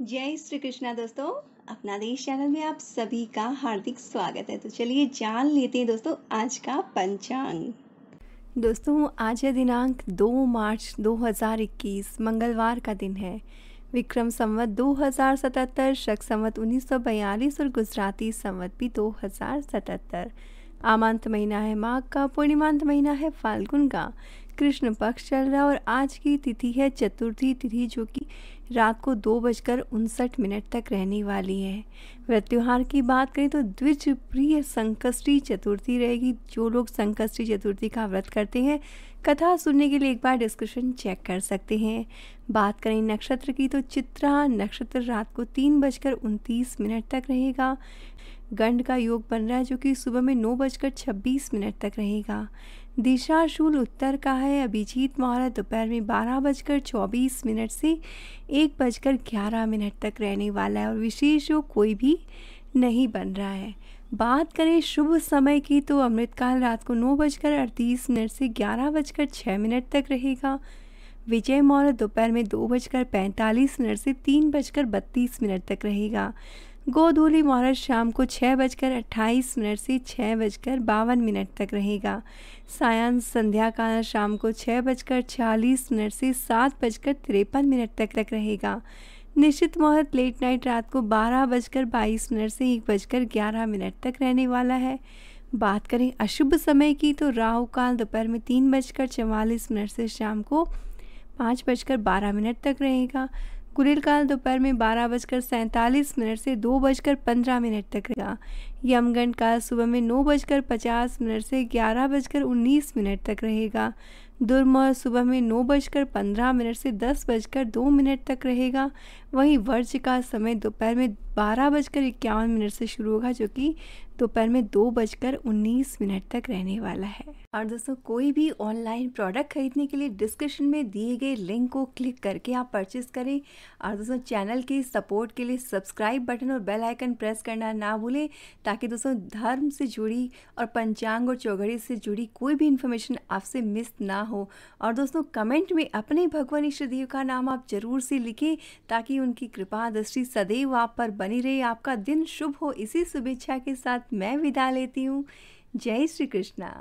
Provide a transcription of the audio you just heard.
जय श्री कृष्णा दोस्तों अपना देश चैनल में आप सभी का हार्दिक स्वागत है तो चलिए जान लेते हैं दोस्तों आज का पंचांग दोस्तों आज है दिनांक 2 मार्च 2021 मंगलवार का दिन है विक्रम संवत 2077 शक संवत 1942 और गुजराती संवत भी 2077 आमांत महीना है माघ का पूर्णिमांत महीना है फाल्गुन का कृष्ण पक्ष चल रहा है और आज की तिथि है चतुर्थी तिथि जो कि रात को दो बजकर उनसठ मिनट तक रहने वाली है वह त्यौहार की बात करें तो द्विज प्रिय संकष्टी चतुर्थी रहेगी जो लोग संकष्टी चतुर्थी का व्रत करते हैं कथा सुनने के लिए एक बार डिस्क्रिप्शन चेक कर सकते हैं बात करें नक्षत्र की तो चित्रा नक्षत्र रात को तीन बजकर उनतीस मिनट तक रहेगा गंड का योग बन रहा है जो कि सुबह में नौ बजकर छब्बीस मिनट तक रहेगा दिशा शूल उत्तर का है अभिजीत मौर्य दोपहर में बारह बजकर चौबीस मिनट से एक बजकर ग्यारह मिनट तक रहने वाला है और विशेष योग कोई भी नहीं बन रहा है बात करें शुभ समय की तो अमृतकाल रात को नौ बजकर अड़तीस मिनट से ग्यारह बजकर छः मिनट तक रहेगा विजय मौर्य दोपहर में दो बजकर पैंतालीस मिनट से तीन बजकर बत्तीस मिनट तक रहेगा गोधूली मुहूर्त शाम को छः बजकर अट्ठाईस मिनट से छः बजकर बावन मिनट तक रहेगा सायन संध्या काल शाम को छः बजकर छियालीस मिनट से सात बजकर तिरपन मिनट तक तक रहेगा निश्चित मुहूर्त लेट नाइट रात को बारह बजकर बाईस मिनट से एक बजकर ग्यारह मिनट तक रहने वाला है बात करें अशुभ समय की तो राहु काल दोपहर में तीन बजकर चवालीस मिनट से शाम को पाँच बजकर बारह मिनट तक रहेगा कुरिल काल दोपहर में बारह बजकर सैंतालीस मिनट से दो बजकर पंद्रह मिनट तक रहेगा यमगंड काल सुबह में नौ बजकर पचास मिनट से ग्यारह बजकर उन्नीस मिनट तक रहेगा दुर्मौर सुबह में नौ बजकर पंद्रह मिनट से दस बजकर दो मिनट तक रहेगा वहीं वर्ज का समय दोपहर में बारह बजकर इक्यावन मिनट से शुरू होगा जो कि दोपहर में दो बजकर उन्नीस मिनट तक रहने वाला है और दोस्तों कोई भी ऑनलाइन प्रोडक्ट खरीदने के लिए डिस्क्रिप्शन में दिए गए लिंक को क्लिक करके आप परचेस करें और दोस्तों चैनल के सपोर्ट के लिए सब्सक्राइब बटन और बेल आइकन प्रेस करना ना भूलें ताकि दोस्तों धर्म से जुड़ी और पंचांग और चौघड़ी से जुड़ी कोई भी इन्फॉर्मेशन आपसे मिस ना हो और दोस्तों कमेंट में अपने भगवान ईश्वर देव का नाम आप जरूर से लिखें ताकि उनकी कृपा दृष्टि सदैव आप पर बनी रही आपका दिन शुभ हो इसी शुभेच्छा के साथ मैं विदा लेती हूँ जय श्री कृष्णा